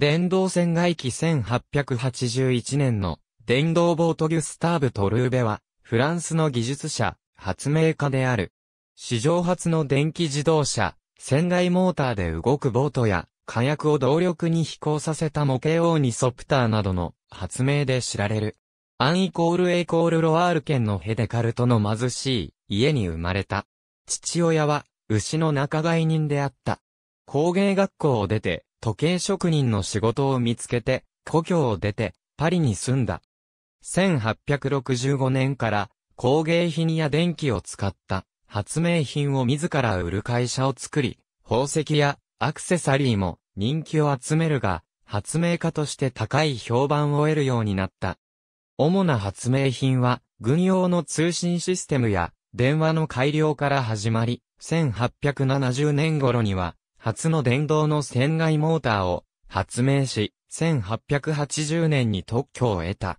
電動船外機1881年の電動ボートギュスターブ・トルーベは、フランスの技術者、発明家である。史上初の電気自動車、船外モーターで動くボートや、火薬を動力に飛行させた模型オーニソプターなどの発明で知られる。アンイコールエイコールロワール県のヘデカルトの貧しい家に生まれた。父親は牛の仲買人であった。工芸学校を出て時計職人の仕事を見つけて、故郷を出て、パリに住んだ。1865年から工芸品や電気を使った発明品を自ら売る会社を作り、宝石やアクセサリーも人気を集めるが、発明家として高い評判を得るようになった。主な発明品は、軍用の通信システムや電話の改良から始まり、1870年頃には初の電動の船外モーターを発明し、1880年に特許を得た。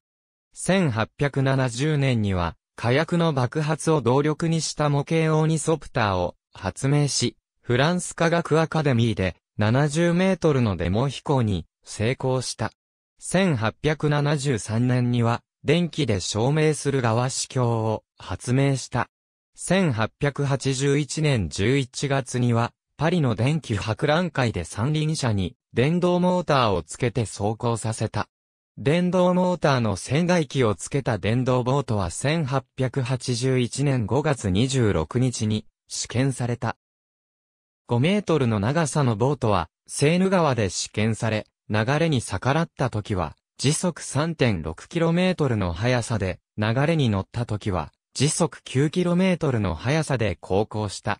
1870年には、火薬の爆発を動力にした模型オーニソプターを発明し、フランス科学アカデミーで70メートルのデモ飛行に成功した。1873年には、電気で証明する側視鏡を発明した。1881年11月には、パリの電気博覧会で三輪車に電動モーターをつけて走行させた。電動モーターの船外機をつけた電動ボートは1881年5月26日に試験された。5メートルの長さのボートはセーヌ川で試験され、流れに逆らった時は時速 3.6km の速さで、流れに乗った時は時速 9km の速さで航行した。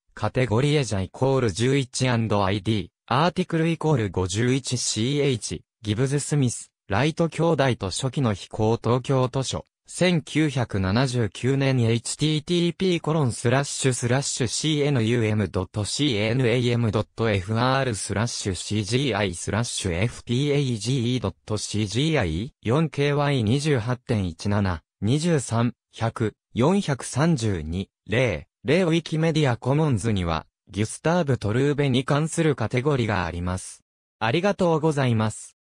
カテゴリエジャイコール 11&ID、アーティクルイコール 51CH、ギブズ・スミス、ライト兄弟と初期の飛行東京図書、1979年 http コロンスラッシュスラッシュ cnum.cnam.fr スラッシュ cgi スラッシュ fpage.cgi4ky28.17 23 100 432 0例ウィキメディアコモンズには、ギュスターブ・トルーベに関するカテゴリがあります。ありがとうございます。